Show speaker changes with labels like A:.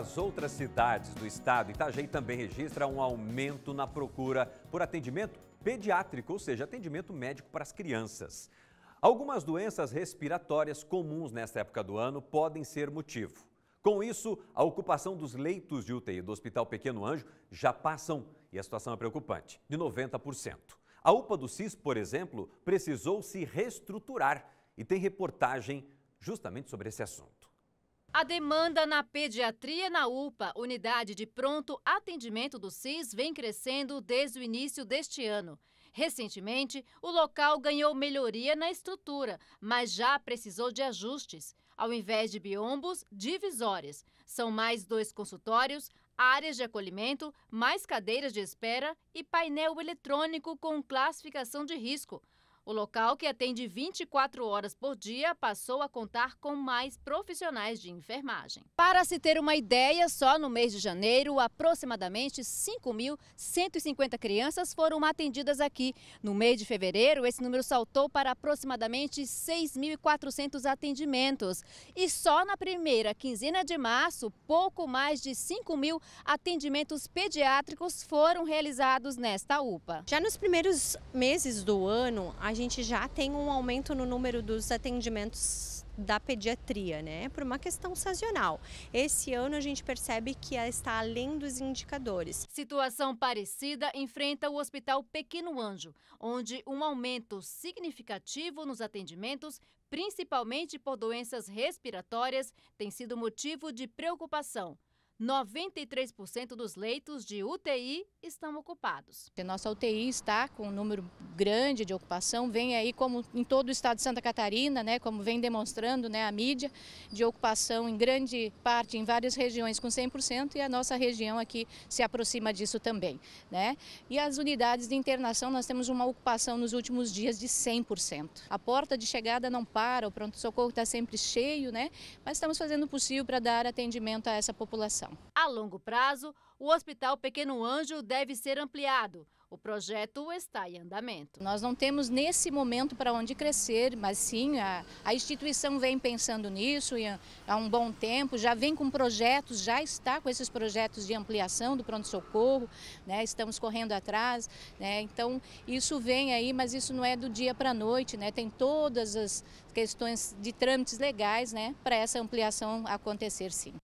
A: as outras cidades do estado, Itajaí também registra um aumento na procura por atendimento pediátrico, ou seja, atendimento médico para as crianças. Algumas doenças respiratórias comuns nesta época do ano podem ser motivo. Com isso, a ocupação dos leitos de UTI do Hospital Pequeno Anjo já passam, e a situação é preocupante, de 90%. A UPA do CIS, por exemplo, precisou se reestruturar e tem reportagem justamente sobre esse assunto.
B: A demanda na pediatria na UPA, unidade de pronto atendimento do SIS, vem crescendo desde o início deste ano. Recentemente, o local ganhou melhoria na estrutura, mas já precisou de ajustes. Ao invés de biombos, divisórias. São mais dois consultórios, áreas de acolhimento, mais cadeiras de espera e painel eletrônico com classificação de risco. O local, que atende 24 horas por dia, passou a contar com mais profissionais de enfermagem. Para se ter uma ideia, só no mês de janeiro, aproximadamente 5.150 crianças foram atendidas aqui. No mês de fevereiro, esse número saltou para aproximadamente 6.400 atendimentos. E só na primeira quinzena de março, pouco mais de 5 mil atendimentos pediátricos foram realizados nesta UPA. Já nos primeiros meses do ano, a a gente já tem um aumento no número dos atendimentos da pediatria, né? Por uma questão sazonal. Esse ano a gente percebe que ela está além dos indicadores. Situação parecida enfrenta o Hospital Pequeno Anjo, onde um aumento significativo nos atendimentos, principalmente por doenças respiratórias, tem sido motivo de preocupação. 93% dos leitos de UTI estão ocupados.
C: Nossa UTI está com um número grande de ocupação, vem aí como em todo o estado de Santa Catarina, né, como vem demonstrando né, a mídia, de ocupação em grande parte, em várias regiões com 100% e a nossa região aqui se aproxima disso também. Né? E as unidades de internação, nós temos uma ocupação nos últimos dias de 100%. A porta de chegada não para, o pronto-socorro está sempre cheio, né? mas estamos fazendo o possível para dar atendimento a essa população.
B: A longo prazo, o Hospital Pequeno Anjo deve ser ampliado. O
C: projeto está em andamento. Nós não temos nesse momento para onde crescer, mas sim a, a instituição vem pensando nisso e há um bom tempo, já vem com projetos, já está com esses projetos de ampliação do pronto-socorro, né, estamos correndo atrás, né, então isso vem aí, mas isso não é do dia para a noite, né, tem todas as questões de trâmites legais né, para essa ampliação acontecer sim.